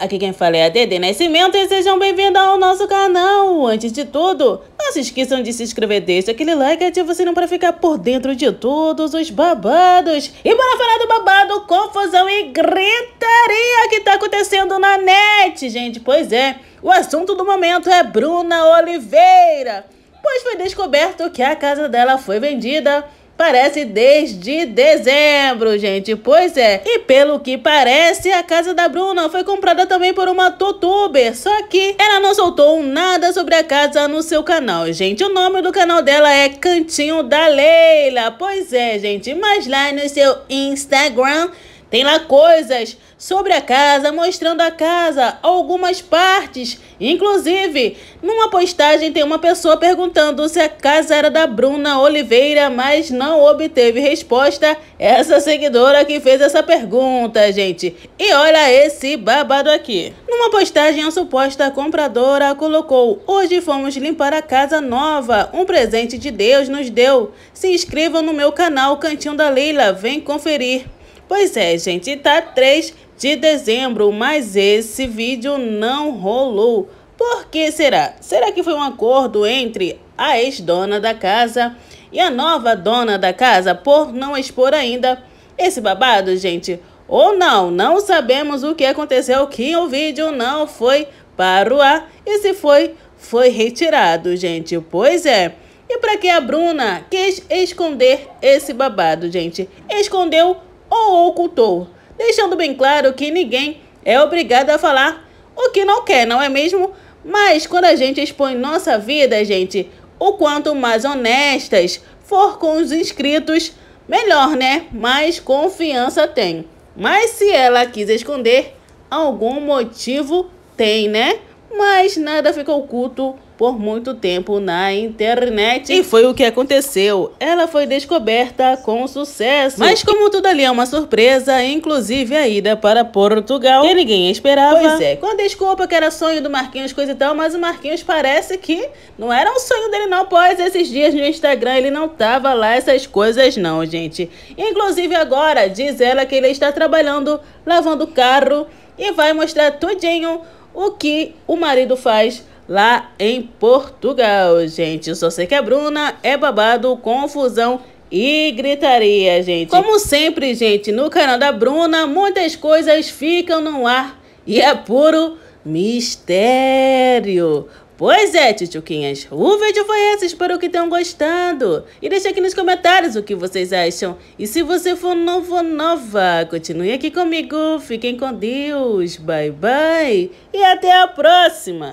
aqui quem fala é a Dede Nascimento e sejam bem-vindos ao nosso canal. Antes de tudo, não se esqueçam de se inscrever, deixa aquele like e ativa o sininho para ficar por dentro de todos os babados. E bora falar do babado, confusão e gritaria que tá acontecendo na net, gente. Pois é, o assunto do momento é Bruna Oliveira, pois foi descoberto que a casa dela foi vendida parece desde dezembro, gente. Pois é. E pelo que parece, a casa da Bruna foi comprada também por uma tutuber. Só que ela não soltou nada sobre a casa no seu canal, gente. O nome do canal dela é Cantinho da Leila. Pois é, gente. Mas lá no seu Instagram tem lá coisas sobre a casa, mostrando a casa, algumas partes. Inclusive, numa postagem tem uma pessoa perguntando se a casa era da Bruna Oliveira, mas não obteve resposta. Essa seguidora que fez essa pergunta, gente. E olha esse babado aqui. Numa postagem, a suposta compradora colocou: Hoje fomos limpar a casa nova. Um presente de Deus nos deu. Se inscrevam no meu canal Cantinho da Leila. Vem conferir. Pois é, gente, tá 3 de dezembro, mas esse vídeo não rolou. Por que será? Será que foi um acordo entre a ex-dona da casa e a nova dona da casa por não expor ainda esse babado, gente? Ou não, não sabemos o que aconteceu, que o vídeo não foi para o ar e se foi, foi retirado, gente. Pois é. E para que a Bruna quis esconder esse babado, gente? Escondeu ou ocultou, deixando bem claro que ninguém é obrigado a falar o que não quer, não é mesmo? Mas quando a gente expõe nossa vida, gente, o quanto mais honestas for com os inscritos, melhor, né? Mais confiança tem. Mas se ela quis esconder, algum motivo tem, né? Mas nada fica oculto por muito tempo na internet. E foi o que aconteceu. Ela foi descoberta com sucesso. Mas como tudo ali é uma surpresa, inclusive a ida para Portugal, que ninguém esperava. Pois é, com a desculpa que era sonho do Marquinhos, coisa e tal, mas o Marquinhos parece que não era um sonho dele não, pois esses dias no Instagram ele não tava lá essas coisas não, gente. Inclusive agora, diz ela que ele está trabalhando, lavando carro e vai mostrar tudinho o que o marido faz lá em Portugal, gente. Eu só sei que a é Bruna é babado, confusão e gritaria, gente. Como sempre, gente, no canal da Bruna, muitas coisas ficam no ar e é puro mistério. Pois é, tchutchuquinhas, o vídeo foi esse, espero que tenham gostado. E deixe aqui nos comentários o que vocês acham. E se você for novo ou nova, continue aqui comigo, fiquem com Deus, bye bye e até a próxima.